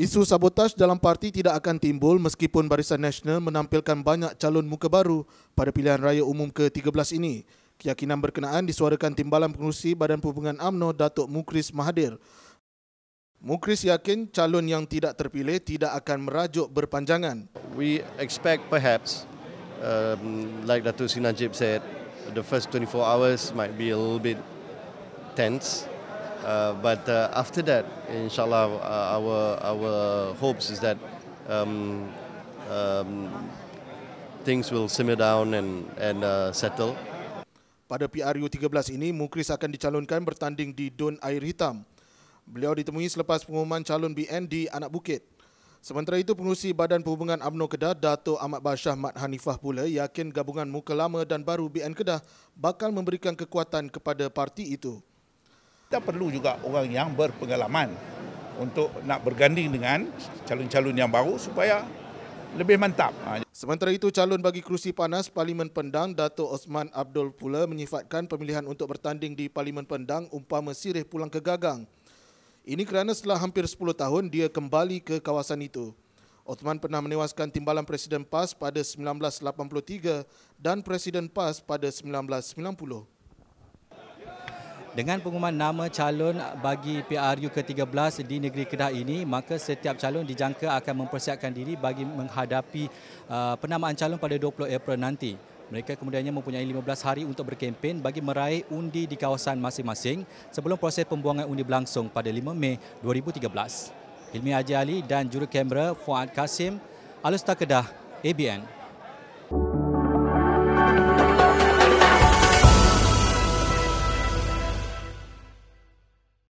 Isu sabotaj dalam parti tidak akan timbul meskipun Barisan Nasional menampilkan banyak calon muka baru pada pilihan raya umum ke-13 ini. Keyakinan berkenaan disuarakan Timbalan Pengurusi Badan Perhubungan AMNO Datuk Mukris Mahadir. Mukris yakin calon yang tidak terpilih tidak akan merajuk berpanjangan. We expect perhaps um, like Datuk Sinajib said the first 24 hours might be a little bit tense Uh, but uh, after that, inshallah, uh, our our hopes is that um, um, things will simmer down and and uh, settle. Pada PRU 13 ini, Mukris akan dicalonkan bertanding di Don Air Hitam. Beliau ditemui selepas pengumuman calon BN di Anak Bukit. Sementara itu, pengurusi Badan Perhubungan UMNO Kedah, Dato' Ahmad Bashah Mat Hanifah pula yakin gabungan muka lama dan baru BN Kedah bakal memberikan kekuatan kepada parti itu kita perlu juga orang yang berpengalaman untuk nak berganding dengan calon-calon yang baru supaya lebih mantap. Ha, Sementara itu, calon bagi kerusi panas Parlimen Pendang, Dato' Osman Abdul pula menyifatkan pemilihan untuk bertanding di Parlimen Pendang umpama sirih pulang ke gagang. Ini kerana setelah hampir 10 tahun, dia kembali ke kawasan itu. Osman pernah menewaskan timbalan Presiden PAS pada 1983 dan Presiden PAS pada 1990. Dengan pengumuman nama calon bagi PRU ke-13 di negeri Kedah ini, maka setiap calon dijangka akan mempersiapkan diri bagi menghadapi uh, penamaan calon pada 20 April nanti. Mereka kemudiannya mempunyai 15 hari untuk berkempen bagi meraih undi di kawasan masing-masing sebelum proses pembuangan undi berlangsung pada 5 Mei 2013. Hilmi Haji Ali dan juru kamera Fuad Kasim, Alustar Kedah, ABN.